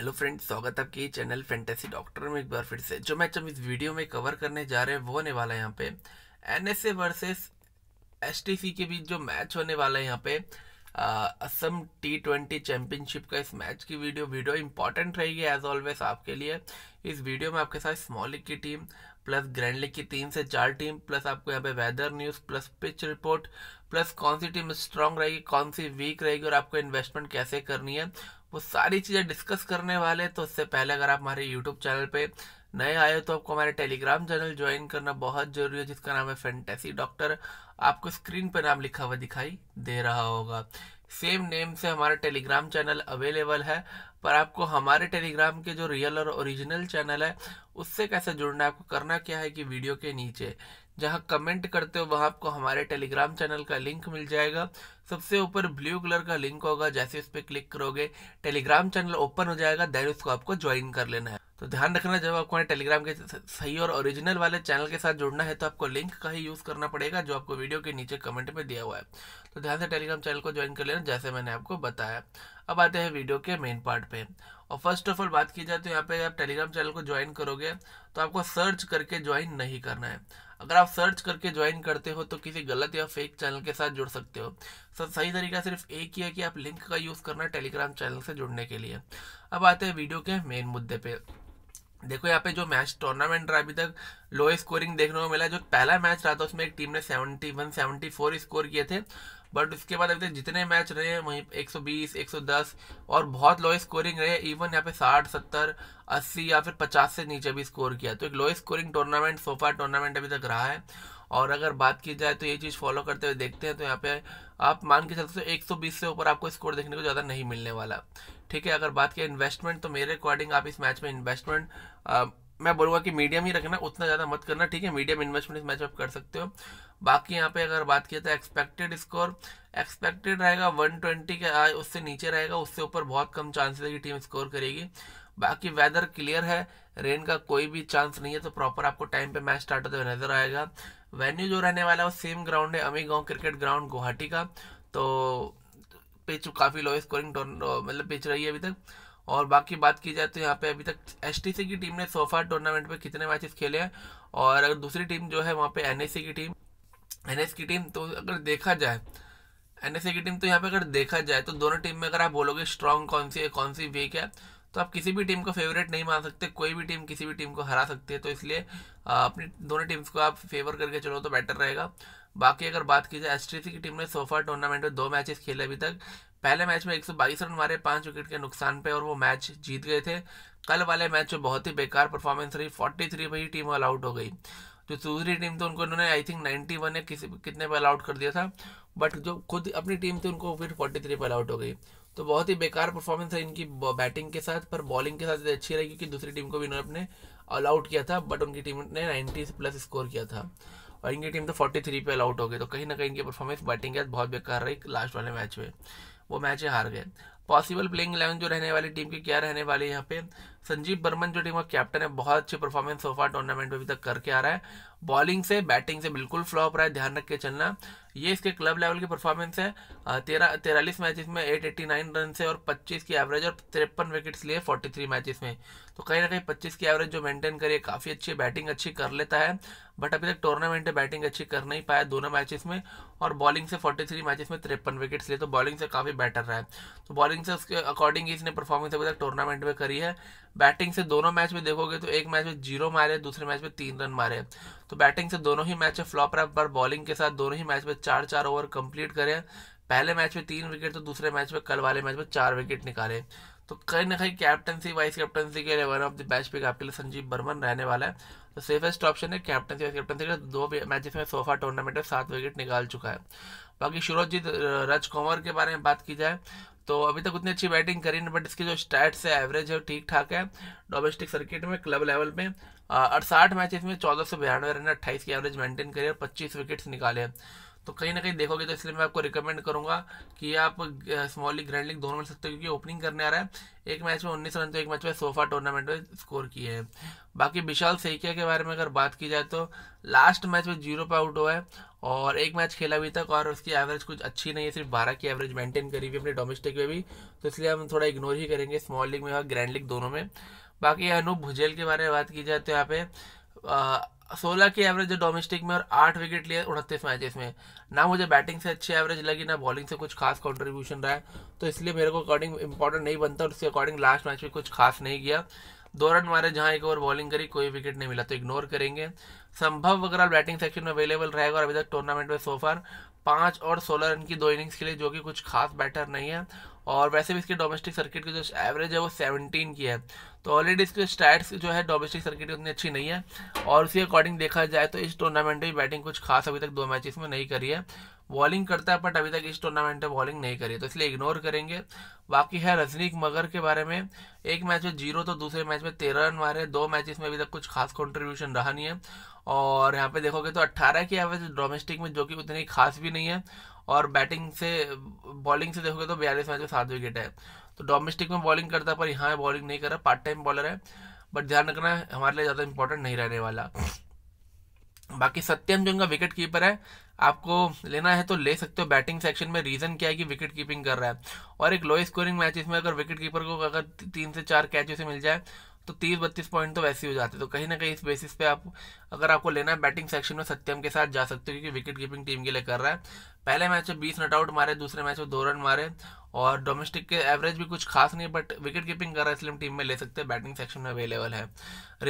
hello friend स्वागत है आपके चैनल फैंटेसी डॉक्टर में एक बार फिर से जो मैच हम इस वीडियो में कवर करने जा रहे हैं वो होने वाला है यहाँ पे N S A versus S T C के बीच जो मैच होने वाला है यहाँ पे असम टी ट्वेंटी चैंपियनशिप का इस मैच की वीडियो वीडियो इंपॉर्टेंट रहेगी एज ऑलवेज आपके लिए इस वीडियो में आपके साथ स्मॉल लीग की टीम प्लस ग्रैंड लीग की तीन से चार टीम प्लस आपको यहाँ पे weather news plus pitch report plus कौन सी टीम स्ट्रांग रहेगी कौन सी वीक रहेगी और आपको इन्वेस्टमेंट कैसे करनी है वो सारी चीज़ें डिस्कस करने वाले तो उससे पहले अगर आप हमारे यूट्यूब चैनल पे नए आए हो तो आपको हमारे टेलीग्राम चैनल ज्वाइन करना बहुत जरूरी है जिसका नाम है फेंटेसी डॉक्टर आपको स्क्रीन पर नाम लिखा हुआ दिखाई दे रहा होगा सेम नेम से हमारा टेलीग्राम चैनल अवेलेबल है पर आपको हमारे टेलीग्राम के जो रियल और ओरिजिनल चैनल है उससे कैसे जुड़ना है आपको करना क्या है कि वीडियो के नीचे जहां कमेंट करते हो वहां आपको हमारे टेलीग्राम चैनल का लिंक मिल जाएगा सबसे ऊपर ब्लू कलर का लिंक होगा जैसे इस पर क्लिक करोगे टेलीग्राम चैनल ओपन हो जाएगा देन उसको आपको ज्वाइन कर लेना है तो ध्यान रखना जब आपको हमारे टेलीग्राम के सही और ओरिजिनल वाले चैनल के साथ जुड़ना है तो आपको लिंक का ही यूज़ करना पड़ेगा जो आपको वीडियो के नीचे कमेंट में दिया हुआ है तो ध्यान से टेलीग्राम चैनल को ज्वाइन कर लेना जैसे मैंने आपको बताया अब आते हैं वीडियो के मेन पार्ट पे और फर्स्ट ऑफ ऑल बात की जाए तो यहाँ पे आप टेलीग्राम चैनल को ज्वाइन करोगे तो आपको सर्च करके ज्वाइन नहीं करना है अगर आप सर्च करके ज्वाइन करते हो तो किसी गलत या फेक चैनल के साथ जुड़ सकते हो सर तो सही तरीका सिर्फ एक ही है कि आप लिंक का यूज़ करना टेलीग्राम चैनल से जुड़ने के लिए अब आते हैं वीडियो के मेन मुद्दे पे देखो यहाँ पे जो मैच टूर्नामेंट रहा अभी तक लो स्कोरिंग देखने को मिला जो पहला मैच रहा था उसमें एक टीम ने सेवेंटी वन फोर स्कोर किए थे बट उसके बाद अभी तक जितने मैच रहे हैं वहीं 120, 110 और बहुत लो स्कोरिंग रहे इवन यहाँ पे 60, 70, 80 या फिर 50 से नीचे भी स्कोर किया तो एक low scoring tournament so far tournament अभी तक रहा है और अगर बात की जाए तो ये चीज़ फॉलो करते हुए देखते हैं तो यहाँ पे आप मान के चलते एक सौ बीस से ऊपर आपको स्कोर देखने को ज़्यादा नहीं मिलने वाला ठीक है अगर बात की इन्वेस्टमेंट तो मेरे अकॉर्डिंग आप इस मैच में इन्वेस्टमेंट मैं बोलूँगा कि मीडियम ही रखना उतना ज़्यादा मत करना ठीक है मीडियम इन्वेस्टमेंट इस मैच आप कर सकते हो बाकी यहाँ पे अगर बात किया तो एक्सपेक्टेड स्कोर एक्सपेक्टेड रहेगा 120 के आए उससे नीचे रहेगा उससे ऊपर बहुत कम चांसेस है कि टीम स्कोर करेगी बाकी वेदर क्लियर है रेन का कोई भी चांस नहीं है तो प्रॉपर आपको टाइम पे मैच स्टार्ट होते हुए नजर आएगा वेन्यू जो रहने वाला है वो सेम ग्राउंड है अमी गाँव क्रिकेट ग्राउंड गुवाहाटी का तो पिच काफ़ी लो स्कोरिंग मतलब पिच रही है अभी तक और बाकी बात की जाए तो यहाँ पे अभी तक एस की टीम ने सोफा टूर्नामेंट में कितने मैचेस खेले हैं और अगर दूसरी टीम जो है वहाँ पे एन की टीम एन की टीम तो अगर देखा जाए एन की टीम तो यहाँ पे अगर देखा जाए तो दोनों टीम में अगर आप बोलोगे स्ट्रॉन्ग कौन सी है कौन सी वीक है तो आप किसी भी टीम को फेवरेट नहीं मान सकते कोई भी टीम किसी भी टीम को हरा सकती है तो इसलिए अपनी दोनों टीम्स को आप फेवर करके चलो तो बेटर रहेगा बाकी अगर बात की जाए एस की टीम ने सोफा टूर्नामेंट में दो मैचेस खेले अभी तक पहले मैच में 122 रन मारे पाँच विकेट के नुकसान पे और वो मैच जीत गए थे कल वाले मैच में बहुत ही बेकार परफॉर्मेंस रही 43 पर ही टीम ऑल आउट हो गई जो दूसरी टीम थी उनको उन्होंने आई थिंक 91 या किसी कितने पे आउट कर दिया था बट जो खुद अपनी टीम थी उनको फिर 43 पर आउट हो गई तो बहुत ही बेकार परफॉर्मेंस है इनकी बैटिंग के साथ पर बॉलिंग के साथ अच्छी रही क्योंकि दूसरी टीम को भी इन्होंने अपने ऑल आउट किया था बट उनकी टीम ने नाइन्टी प्लस स्कोर किया था और इनकी टीम तो 43 पे आउट हो गई तो कहीं ना कहीं इनकी परफॉर्मेंस बैटिंग के बहुत बेकार रही लास्ट वाले मैच में वो मैच हार गए पॉसिबल प्लेइंग इलेवन जो रहने वाली टीम की क्या रहने वाली यहाँ पे संजीव बर्मन जो टीम का कैप्टन है बहुत अच्छी परफॉर्मेंस सोफा टूर्नामेंट में अभी तक करके आ रहा है बॉलिंग से बैटिंग से बिल्कुल फ्लॉप रहा है ध्यान रख के चलना ये इसके क्लब लेवल की परफॉर्मेंस है तेरह तेरालीस मैचेस में एट एट्टी नाइन रन से और पच्चीस की एवरेज और तिरपन विकेट्स लिए फोर्टी थ्री मैचेस में तो कहीं ना कहीं पच्चीस की एवरेज जो मेंटेन करिए काफ़ी अच्छी बैटिंग अच्छी कर लेता है बट अभी तक टूर्नामेंट में बैटिंग अच्छी कर नहीं पाया दोनों मैचेस में और बॉलिंग से 43 मैचेस में तिरपन विकेट्स लिए तो बॉलिंग से काफ़ी बेटर रहा है तो बॉलिंग से उसके अकॉर्डिंग इसने परफॉर्मेंस अभी तक टूर्नामेंट में करी है बैटिंग से दोनों मैच में देखोगे तो एक मैच में जीरो मारे दूसरे मैच में तीन रन मारे तो बैटिंग से दोनों ही मैच में फ्लॉप रहा पर बॉलिंग के साथ दोनों ही मैच में चार चार ओवर कंप्लीट करें पहले मैच में तीन विकेट तो दूसरे मैच में कल वाले मैच में चार विकेट निकाले तो कहीं ना कहीं कैप्टनसी वाइस कैप्टनसी के लिए one of the best pick आपके लिए संजीव बर्मन रहने वाला है तो सेफेस्ट ऑप्शन है कैप्टनसी वाइस कैप्टनसी के दो मैचेस में सोफा टूर्नामेंट में सात विकेट निकाल चुका है बाकी शुरोजीत रज कंवर के बारे में बात की जाए तो अभी तक उतनी अच्छी बैटिंग करी नहीं बट इसकी जो स्टैट्स है एवरेज है ठीक ठाक है डोमेस्टिक सर्किट में क्लब लेवल में अड़सठ मैच में चौदह सौ बयानवे रन अट्ठाईस की एवरेज मेंटेन करी और पच्चीस विकेट्स निकाले तो कहीं ना कहीं देखोगे तो इसलिए मैं आपको रिकमेंड करूंगा कि आप स्मॉल लीग ग्रैंड लीग दोनों मिल सकते हो क्योंकि ओपनिंग करने आ रहा है एक मैच में उन्नीस रन तो एक मैच में सोफा टूर्नामेंट में स्कोर किए हैं बाकी विशाल सैकिया के बारे में अगर बात की जाए तो लास्ट मैच में जीरो पे आउट हुआ है और एक मैच खेला भी तक और उसकी एवरेज कुछ अच्छी नहीं है सिर्फ बारह की एवरेज मेंटेन करी हुई अपने डोमेस्टिक में भी तो इसलिए हम थोड़ा इग्नोर ही करेंगे स्मॉल लीग में और ग्रैंड लीग दोनों में बाकी अनूप भुजेल के बारे में बात की जाए तो यहाँ पे सोलह की एवरेज है डोमेस्टिक में और आठ विकेट लिए उनतीस मैचेस में ना मुझे बैटिंग से अच्छी एवरेज लगी ना बॉलिंग से कुछ खास कॉन्ट्रीब्यूशन रहा है तो इसलिए मेरे को अकॉर्डिंग इंपॉर्टेंट नहीं बनता और उसके अकॉर्डिंग लास्ट मैच में कुछ खास नहीं किया दो रन मारे जहां एक ओवर बॉलिंग करी कोई विकेट नहीं मिला तो इग्नोर करेंगे संभव अग्रवाल बैटिंग सेक्शन में अवेलेबल रहेगा और अभी तक टूर्नामेंट में सोफार पाँच और सोलह रन की दो इनिंग्स के लिए जो कि कुछ खास बैटर नहीं है और वैसे भी इसके डोमेस्टिक सर्किट की जो एवरेज है वो सेवनटीन की है तो ऑलरेडी इसके स्टैट्स जो है डोमेस्टिक सर्किट की उतनी अच्छी नहीं है और उसी अकॉर्डिंग देखा जाए तो इस टूर्नामेंट में बैटिंग कुछ खास अभी तक दो मैचेस में नहीं करी है बॉलिंग करता है बट अभी तक इस टूर्नामेंट में बॉलिंग नहीं करी तो इसलिए इग्नोर करेंगे बाकी है रजनीक मगर के बारे में एक मैच में जीरो तो दूसरे मैच में तेरह रन मारे दो मैचेस में अभी तक कुछ खास कंट्रीब्यूशन रहा नहीं है और यहाँ पे देखोगे तो अट्ठारह की एवरेज डोमेस्टिक में जो कि उतनी खास भी नहीं है और बैटिंग से बॉलिंग से देखोगे तो बयालीस मैच में सात विकेट है तो डोमेस्टिक में बॉलिंग करता पर यहाँ बॉलिंग नहीं कर रहा पार्ट टाइम बॉलर है बट ध्यान रखना हमारे लिए ज़्यादा इंपॉर्टेंट नहीं रहने वाला बाकी सत्यम जो इनका विकेट कीपर है आपको लेना है तो ले सकते हो बैटिंग सेक्शन में रीज़न क्या है कि विकेट कीपिंग कर रहा है और एक लो स्कोरिंग मैच में अगर विकेट कीपर को अगर तीन से चार कैच उसे मिल जाए तो तीस बत्तीस पॉइंट तो वैसे ही हो जाते तो कहीं ना कहीं इस बेसिस पे आप अगर आपको लेना है बैटिंग सेक्शन में सत्यम के साथ जा सकते हो क्योंकि विकेट कीपिंग टीम के लिए कर रहा है पहले मैच में बीस नट आउट मारे दूसरे मैच में दो रन मारे और डोमेस्टिक के एवरेज भी कुछ खास नहीं है बट विकेट कीपिंग कर रहा है इसलिए हम टीम में ले सकते हैं बैटिंग सेक्शन में अवेलेबल है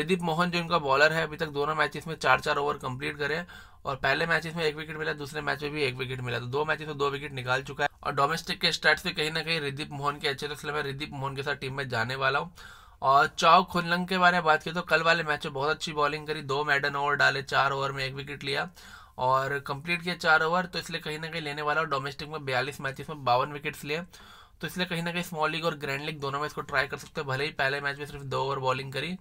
रिदीप मोहन जो इनका बॉलर है अभी तक दोनों मैचेस में चार चार ओवर कंप्लीट करे और पहले मैचेस में एक विकेट मिला दूसरे मैच में भी एक विकेट मिला तो दो मैचेस में दो विकेट निकाल चुका है और डोमेस्टिक के स्टार्ट से कहीं ना कहीं रिदीप मोहन के अच्छे तो इसलिए मैं रिदीप मोहन के साथ टीम में जाने वाला हूँ और चौक खुनलंग के बारे में बात की तो कल वाले मैच में बहुत अच्छी बॉलिंग करी दो मैडन ओवर डाले चार ओवर में एक विकेट लिया और कंप्लीट किया चार ओवर तो इसलिए कहीं ना कहीं लेने वाला और डोमेस्टिक में बयालीस मैच में बावन विकेट्स लिए तो इसलिए कहीं ना कहीं स्मॉल लीग और ग्रैंड लीग दोनों में इसको ट्राई कर सकते हैं भले ही पहले मैच में सिर्फ दो ओवर बॉलिंग करी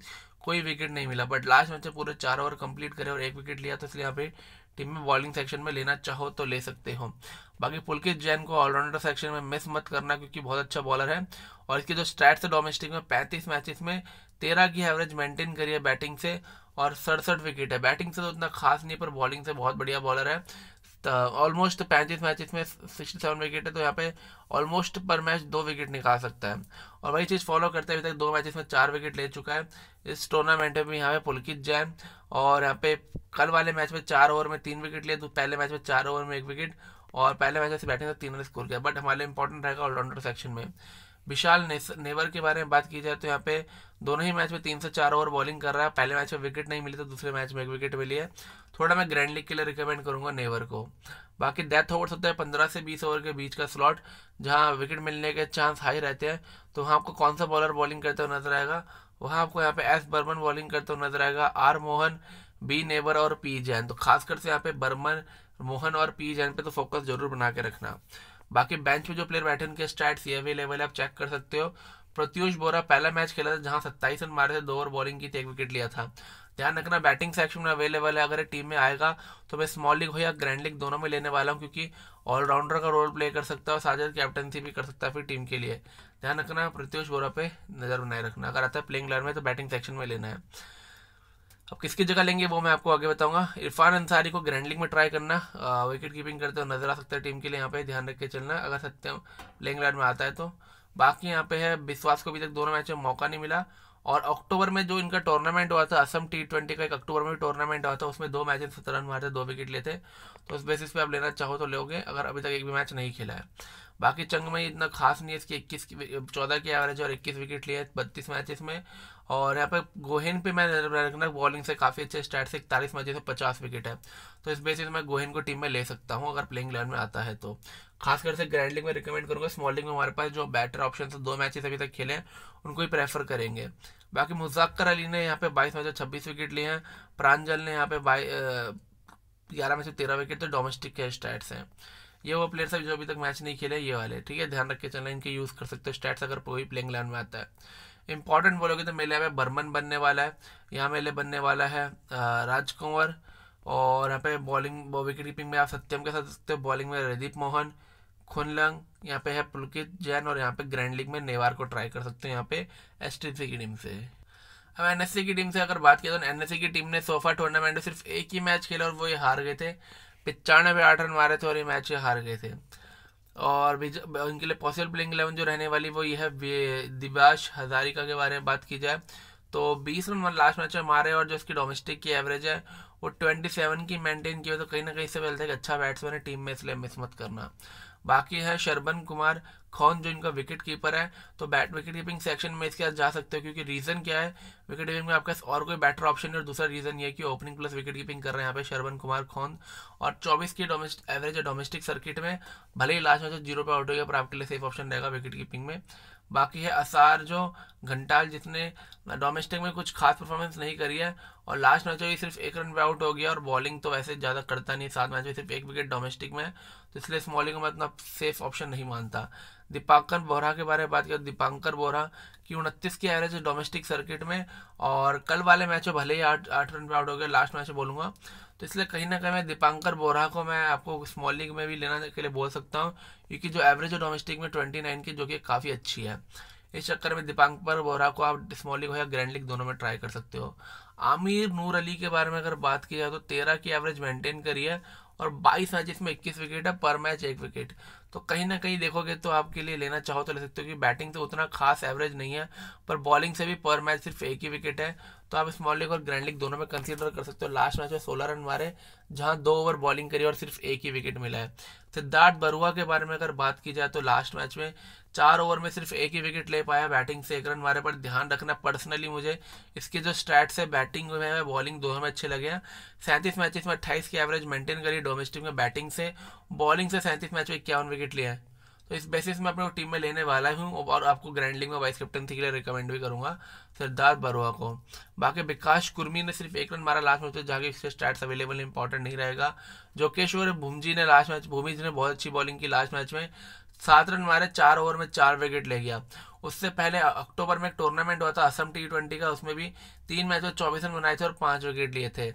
कोई विकेट नहीं मिला बट लास्ट मैच में पूरे चार ओवर कंप्लीट करे और एक विकेट लिया तो इसलिए यहाँ पे टीम में बॉलिंग सेक्शन में लेना चाहो तो ले सकते हो बाकी पुलकित जैन को ऑलराउंडर सेक्शन में मिस मत करना क्योंकि बहुत अच्छा बॉलर है और इसके जो स्टैट्स है डोमेस्टिक में पैंतीस मैचेस में तेरह की एवरेज मेंटेन करी है बैटिंग से और सड़सठ विकेट है बैटिंग से तो उतना खास नहीं पर बॉलिंग से बहुत बढ़िया बॉलर है ऑलमोस्ट पैंतीस मैच में सिक्सटी सेवन विकेट है तो यहाँ पे ऑलमोस्ट पर मैच दो विकेट निकाल सकता है और वही चीज़ फॉलो करते हैं अभी तक दो मैचेस में चार विकेट ले चुका है इस टूर्नामेंट में यहाँ पे पुलकित जैन और यहाँ पे कल वाले मैच में चार ओवर में तीन विकेट लिए तो पहले मैच में चार ओवर में एक विकेट और पहले मैच से तो तीन रन स्कोर किया बट हमारे लिए इंपॉर्टेंट रहेगा ऑलराउंडर सेक्शन में विशाल नेवर के बारे में बात की जाए तो यहाँ पे दोनों ही मैच में तीन से चार ओवर बॉलिंग कर रहा है पहले मैच में विकेट नहीं मिली तो दूसरे मैच में एक विकेट मिली है थोड़ा मैं ग्रैंड लीग के लिए रिकमेंड करूंगा नेवर को बाकी डेथ ओवर्स होता है पंद्रह से बीस ओवर के बीच का स्लॉट जहाँ विकेट मिलने के चांस हाई रहते हैं तो वहाँ आपको कौन सा बॉलर बॉलिंग करते हुए नजर आएगा वहाँ आपको यहाँ पे एस बर्मन बॉलिंग करते हुए नजर आएगा आर मोहन बी नेवर और पी जैन तो खासकर से यहाँ पे बर्मन मोहन और पी जैन पे तो फोकस जरूर बना के रखना बाकी बेंच में जो प्लेयर बैठे उनके स्टैट्स ये अवेलेबल है आप चेक कर सकते हो प्रत्युष बोरा पहला मैच खेला था जहां सत्ताईस रन मारे थे दो ओवर बॉलिंग की थी एक विकेट लिया था ध्यान रखना बैटिंग सेक्शन में अवेलेबल है अगर टीम में आएगा तो मैं स्मॉल लीग हो या ग्रैंड लीग दोनों में लेने वाला हूँ क्योंकि ऑलराउंडर का रोल प्ले कर सकता है और साझा कैप्टनसी भी कर सकता है फिर टीम के लिए ध्यान रखना प्रत्युष बोरा पे नज़र बनाए रखना अगर आता है प्लेइंग लाइन में तो बैटिंग सेक्शन में लेना है अब किसकी जगह लेंगे वो मैं आपको आगे बताऊंगा इरफान अंसारी को ग्रैंडलिंग में ट्राई करना विकेट कीपिंग करते हुए नजर आ सकता है टीम के लिए यहाँ पे ध्यान रख के चलना अगर सत्यम प्लेंग लाइन में आता है तो बाकी यहाँ पे है विश्वास को अभी तक दोनों मैच में मौका नहीं मिला और अक्टूबर में जो इनका टूर्नामेंट हुआ था असम टी ट्वेंटी का एक अक्टूबर में टूर्नामेंट हुआ था उसमें दो मैच सत्रह रन मारे थे दो विकेट लेते तो उस बेसिस पे आप लेना चाहो तो लोगे अगर अभी तक एक भी मैच नहीं खेला है बाकी चंग में इतना खास नहीं है इसकी इक्कीस चौदह की एवरेज और इक्कीस विकेट लिए बत्तीस मैचेस में और यहाँ पर गोहेन पे मैं रखना बॉलिंग से काफ़ी अच्छे स्टार्ट से इकतालीस मैचे से पचास विकेट है तो इस बेसिस में गोहेन को टीम में ले सकता हूँ अगर प्लेइंग इलेवन में आता है तो खासकर से ग्रैंड लीग में रिकमेंड करूँगा स्मॉलिंग में हमारे पास जो बैटर ऑप्शन दो मैचेस अभी तक खेले हैं उनको ही प्रेफर करेंगे बाकी मुजाकर अली ने यहाँ पे बाईस मैच छब्बीस विकेट लिए हैं प्रांजल ने यहाँ पे ग्यारह मैच से तेरह विकेट तो डोमेस्टिक के स्टैट्स हैं ये वो प्लेयर्स है जो अभी तक मैच नहीं खेले ये वाले ठीक है ध्यान रख के चलना इनके यूज़ कर सकते हो स्टैट्स अगर कोई प्लेइंग लाइन में आता है इंपॉर्टेंट बोलोगे तो मेले में बर्मन बनने वाला है यहाँ मेले बनने वाला है राजकुंवर और यहाँ पे बॉलिंग विकेट कीपिंग में आप सत्यम के साथ सकते हो बॉलिंग में रदीप मोहन खुनलंग यहाँ पे है पुलकित जैन और यहाँ पे ग्रैंड लीग में नेवार को ट्राई कर सकते हो यहाँ पे एस की टीम से अब एन की टीम से अगर बात तो की तो एन की टीम ने सोफा टूर्नामेंट में सिर्फ एक ही मैच खेला और वो ये हार गए थे पिचानवे आठ रन मारे थे और ये मैच हार गए थे और भी उनके लिए पॉसिबल प्लेइंग एलेवन जो रहने वाली वो ये है दिबाश हजारिका के बारे में बात की जाए तो 20 रन लास्ट मैच में मारे और जो इसकी डोमेस्टिक की एवरेज है वो 27 की मेंटेन की है तो कहीं ना कहीं बोलते पहले कि अच्छा बैट्समैन है टीम में इसलिए मिस मत करना बाकी है शर्बन कुमार खौन जो इनका विकेट कीपर है तो बैट विकेट कीपिंग सेक्शन में इसके जा सकते हो क्योंकि रीज़न क्या है विकेट कीपिंग में आपके पास और कोई बेटर ऑप्शन नहीं और दूसरा रीज़न ये कि ओपनिंग प्लस विकेट कीपिंग कर रहे हैं यहाँ पे शर्बन कुमार खौन और 24 की डोमेस्ट एवरेज है डोमेस्टिक सर्किट में भले ही लास्ट में तो जीरो पे आउट हो गया पर आपके लिए सेफ ऑप्शन रहेगा विकेट कीपिंग में बाकी है असार जो घंटाल जिसने डोमेस्टिक में कुछ खास परफॉर्मेंस नहीं करी है और लास्ट मैच तो में सिर्फ एक रन पे आउट हो गया और बॉलिंग तो वैसे ज़्यादा करता नहीं सात मैच में सिर्फ एक विकेट डोमेस्टिक में है तो इसलिए इस बॉलिंग को मैं इतना सेफ ऑप्शन नहीं मानता दीपांकर बोहरा के बारे में बात करें दीपांकर बोहरा की उनतीस की एवरेज है डोमेस्टिक सर्किट में और कल वाले मैच में भले ही आठ आठ रन पे आउट हो गया लास्ट मैच में बोलूँगा तो इसलिए कहीं ना कहीं मैं दीपांकर बोरा को मैं आपको स्मॉल लीग में भी लेना के लिए बोल सकता हूँ क्योंकि जो एवरेज है डोमेस्टिक में ट्वेंटी नाइन की जो कि काफ़ी अच्छी है इस चक्कर में दीपांकर बोरा को आप स्मॉल लीग हो या ग्रैंड लीग दोनों में ट्राई कर सकते हो आमिर नूर अली के बारे में अगर बात की जाए तो तेरह की एवरेज मेंटेन करी है और बाईस मैच इसमें इक्कीस विकेट है पर मैच एक विकेट तो कहीं ना कहीं देखोगे तो आपके लिए लेना चाहो तो ले सकते हो कि बैटिंग तो उतना खास एवरेज नहीं है पर बॉलिंग से भी पर मैच सिर्फ एक ही विकेट है तो आप स्मॉल लीग और ग्रैंड लीग दोनों में कंसीडर कर सकते हो लास्ट मैच में सोलह रन मारे जहां दो ओवर बॉलिंग करी और सिर्फ एक ही विकेट मिला है सिद्धार्थ बरुआ के बारे में अगर बात की जाए तो लास्ट मैच में चार ओवर में सिर्फ एक ही विकेट ले पाया बैटिंग से एक रन मारे पर ध्यान रखना पर्सनली मुझे इसके जो स्टैट्स है बैटिंग में है बॉलिंग दोनों में अच्छे लगे हैं सैंतीस मैचेस में अट्ठाईस की एवरेज मेंटेन करी डोमेस्टिक में बैटिंग से बॉलिंग से सैंतीस मैच में इक्यावन विकेट लिया है तो इस बेसिस में अपने टीम में लेने वाला हूँ और आपको ग्रैंड लीग में वाइस कैप्टनसी के लिए रिकमेंड भी करूँगा सरदार बरुआ को बाकी विकास कुर्मी ने सिर्फ एक रन मारा लास्ट मैच में जाके इससे स्टैट्स अवेलेबल इंपॉर्टेंट नहीं रहेगा जोकेश्वर भूमजी ने लास्ट मैच भूमि जी ने बहुत अच्छी बॉलिंग की लास्ट मैच में सात रन मारे चार ओवर में चार विकेट ले गया उससे पहले अक्टूबर में एक टूर्नामेंट हुआ था असम टी ट्वेंटी का उसमें भी तीन मैच में चौबीस रन बनाए थे और पाँच विकेट लिए थे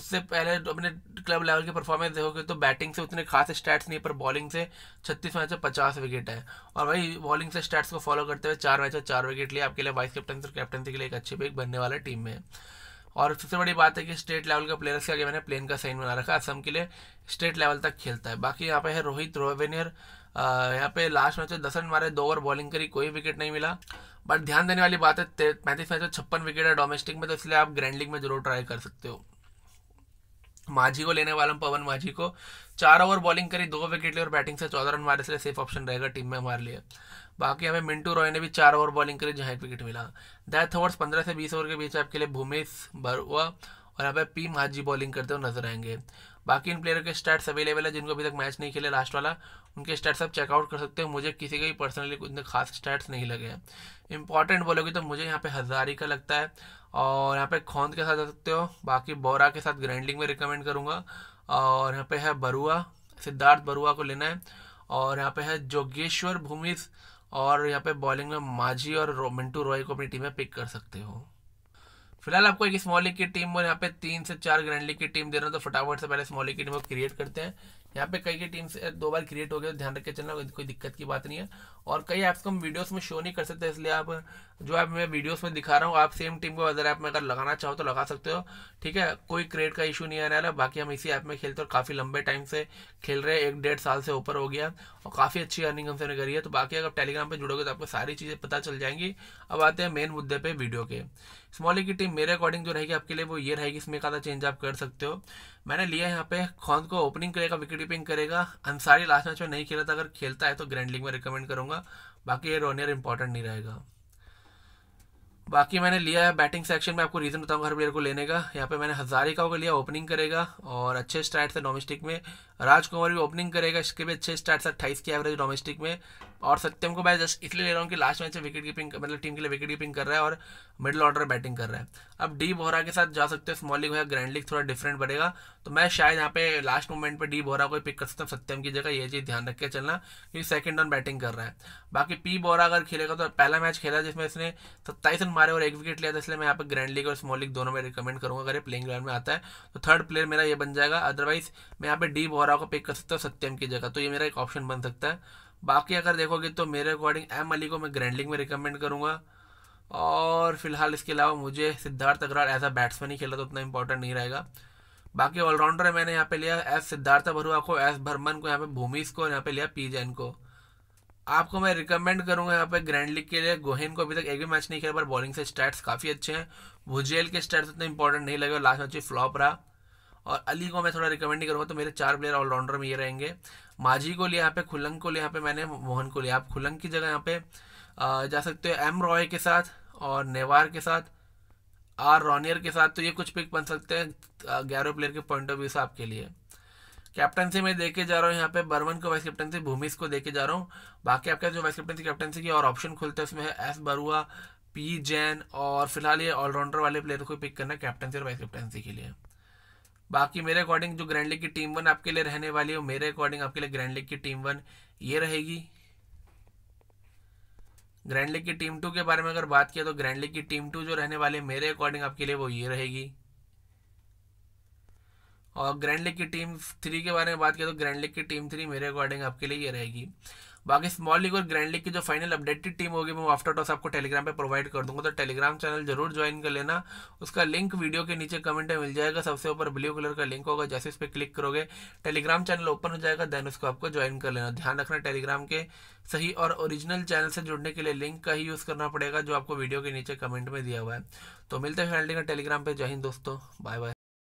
उससे पहले अपने क्लब लेवल की परफॉर्मेंस देखोगे तो बैटिंग से उतने खास स्टैट्स नहीं पर बॉलिंग से छत्तीस मैच में पचास विकेट है और वही बॉलिंग से स्टैट्स को फॉलो करते हुए चार मैच में चार विकेट लिए आपके लिए वाइस कैप्टन और कैप्टनसी के लिए एक अच्छी पिक बनने वाले टीम में और सबसे बड़ी बात है कि स्टेट लेवल के प्लेयर्स के आगे मैंने प्लेन का साइन बना रखा असम के लिए स्टेट लेवल तक खेलता है बाकी यहाँ पे है रोहित रोवेनियर यहाँ पे लास्ट मैच में दस रन मारे दो ओवर बॉलिंग करी कोई विकेट नहीं मिला बट ध्यान देने वाली बात है पैंतीस मैच में छप्पन विकेट है डोमेस्टिक में तो इसलिए आप ग्रैंड लीग में जरूर ट्राई कर सकते हो माझी को लेने वाला हूँ पवन माझी को चार ओवर बॉलिंग करी दो विकेट लिए और बैटिंग से चौदह रन मारे इसलिए सेफ ऑप्शन रहेगा टीम में हमारे लिए बाकी हमें मिंटू रॉय ने भी चार ओवर बॉलिंग करी जहाँ एक विकेट मिला डेथ ओवर्स पंद्रह से बीस ओवर के बीच आपके लिए भूमेश बरुआ और यहाँ पे पी महाजी बॉलिंग करते हुए नजर आएंगे बाकी इन प्लेयर के स्टार्ट्स अवेलेबल है जिनको अभी तक मैच नहीं खेले लास्ट वाला उनके स्टार्ट आप चेकआउट कर सकते हो मुझे किसी के भी पर्सनली कुछ खास स्टार्ट्स नहीं लगे हैं इंपॉर्टेंट बोलोगे तो मुझे यहाँ पे हजारी का लगता है और यहाँ पे खौंद के साथ जा सकते हो बाकी बोरा के साथ ग्राइंडिंग में रिकमेंड करूँगा और यहाँ पे है बरुआ सिद्धार्थ बरुआ को लेना है और यहाँ पे है जोगेश्वर भूमिस और यहाँ पे बॉलिंग में माझी और मिंटू रॉय को अपनी टीम में पिक कर सकते हो फिलहाल आपको एक स्मॉल लीग की टीम और यहाँ पे तीन से चार ग्रैंड लीग की टीम दे रहा हूँ तो फटाफट से पहले स्मॉल लीग की टीम को क्रिएट करते हैं यहाँ पे कई कई टीम्स दो बार क्रिएट हो गए ध्यान रख के चलना कोई दिक्कत की बात नहीं है और कई ऐप्स को हम वीडियोस में शो नहीं कर सकते इसलिए आप जो आप मैं वीडियोस में दिखा रहा हूँ आप सेम टीम को अदर ऐप में अगर लगाना चाहो तो लगा सकते हो ठीक है कोई क्रेड का इशू नहीं आने वाला बाकी हम इसी ऐप में खेलते और काफ़ी लंबे टाइम से खेल रहे एक डेढ़ साल से ऊपर हो गया और काफ़ी अच्छी अर्निंग हमसे करी है तो बाकी अगर टेलीग्राम पर जुड़ोगे तो आपको सारी चीज़ें पता चल जाएंगी अब आते हैं मेन मुद्दे पर वीडियो के स्मॉली की टीम मेरे अकॉर्डिंग जो रहेगी आपके लिए वो ये रहेगी इसमें एक चेंज आप कर सकते हो मैंने लिया यहाँ पे खौन को ओपनिंग करेगा विकेट कीपिंग करेगा अंसारी लास्ट मैच में नहीं खेला था अगर खेलता है तो ग्रैंड लीग में रिकमेंड करूँगा बाकी ये रोनियर इंपॉर्टेंट नहीं रहेगा बाकी मैंने लिया है बैटिंग सेक्शन में आपको रीज़न बताऊंगा हर प्लेयर को लेने का यहाँ पे मैंने हजारिका को लिया ओपनिंग करेगा और अच्छे स्टार्ट से डोमेस्टिक में राजकुमार भी ओपनिंग करेगा इसके भी अच्छे स्टार्ट से अट्ठाईस की एवरेज डोमेस्टिक में और सत्यम को मैं जस्ट इसलिए ले रहा हूँ कि लास्ट मैच में विकेट कीपिंग मतलब टीम के लिए विकेट कीपिंग कर रहा है और मिडिल ऑर्डर बैटिंग कर रहा है अब डी बोहरा के साथ जा सकते हो स्मॉल लीग हो या ग्रैंड लीग थोड़ा डिफरेंट बढ़ेगा तो मैं शायद यहाँ पे लास्ट मोमेंट पे डी बोहरा को पिक कर सकता हूँ सत्यम की जगह ये चीज़ ध्यान रख के चलना क्योंकि सेकंड रन बैटिंग कर रहा है बाकी पी बोहरा अगर खेलेगा तो पहला मैच खेला जिसमें इसने सत्ताईस रन मारे और एक विकेट लिया था तो इसलिए मैं यहाँ पर ग्रैंड लीग और स्मॉल लीग दोनों में रिकमेंड करूँगा अगर ये प्लेइंग ग्राउंड में आता है तो थर्ड प्लेयर मेरा ये बन जाएगा अदरवाइज मैं यहाँ पे डी बोहरा को पिक कर सकता हूँ सत्यम की जगह तो ये मेरा एक ऑप्शन बन सकता है बाकी अगर देखोगे तो मेरे अकॉर्डिंग एम अली को मैं ग्रैंडलिंग में रिकमेंड करूँगा और फिलहाल इसके अलावा मुझे Siddharth Agarwal as a batsman ही खेला तो उतना इंपॉर्टेंट नहीं रहेगा बाकी ऑलराउंडर मैंने यहाँ पे लिया एस सिद्धार्थ बरुआ को एस भरमन को यहाँ पे भूमिस को यहाँ पे लिया पी जैन को आपको मैं रिकमेंड करूंगा यहाँ पे ग्रैंड लीग के लिए गोहेन को अभी तक एक भी मैच नहीं खेला पर बॉलिंग से स्टैट्स काफ़ी अच्छे हैं भुजेल के स्टैट्स उतने इंपॉर्टेंट नहीं लगे और लास्ट मैच फ्लॉप रहा और अली को मैं थोड़ा रिकमेंड नहीं करूँगा तो मेरे चार प्लेयर ऑलराउंडर में ये रहेंगे माझी को लिया यहाँ पे खुलंग को लिया यहाँ पे मैंने मोहन को लिया आप खुलंग की जगह यहाँ पे जा सकते हो एम रॉय के साथ और नेवार के साथ आर रॉनियर के साथ तो ये कुछ पिक बन सकते हैं ग्यारह प्लेयर के पॉइंट ऑफ व्यू से आपके लिए कैप्टनसी मैं देखे जा रहा हूँ यहाँ पे बर्वन को वाइस कैप्टनसी भूमिस को देखे जा रहा हूँ बाकी आपके जो वाइस कैप्टनसी कैप्टनसी की और ऑप्शन खुलते हैं उसमें है एस बरुआ पी जैन और फिलहाल ये ऑलराउंडर वाले प्लेयर को पिक करना कैप्टनसी और वाइस कैप्टनसी के लिए बाकी मेरे अकॉर्डिंग जो ग्रैंड लीग की टीम वन आपके लिए रहने वाली है मेरे अकॉर्डिंग आपके लिए ग्रैंड लीग की टीम वन ये रहेगी ग्रैंड लीग की टीम टू के बारे में अगर बात किया तो ग्रैंड लीग की टीम टू जो रहने वाली है मेरे अकॉर्डिंग आपके लिए वो ये रहेगी और ग्रैंड लीग की टीम थ्री के बारे में बात किया तो ग्रैंड लीग की टीम थ्री मेरे अकॉर्डिंग आपके लिए ये रहेगी बाकी स्मॉल लीग और ग्रैंड लीग की जो फाइनल अपडेटेड टीम होगी मैं आफ्टर टॉस आपको टेलीग्राम पे प्रोवाइड कर दूंगा तो टेलीग्राम चैनल जरूर ज्वाइन कर लेना उसका लिंक वीडियो के नीचे कमेंट में मिल जाएगा सबसे ऊपर ब्लू कलर का लिंक होगा जैसे इस पर क्लिक करोगे टेलीग्राम चैनल ओपन हो जाएगा देन उसको आपको ज्वाइन कर लेना ध्यान रखना टेलीग्राम के सही और ओरिजिनल चैनल से जुड़ने के लिए लिंक का ही यूज़ करना पड़ेगा जो आपको वीडियो के नीचे कमेंट में दिया हुआ है तो मिलते हैं टेलीग्राम पर जय हिंद दोस्तों बाय बाय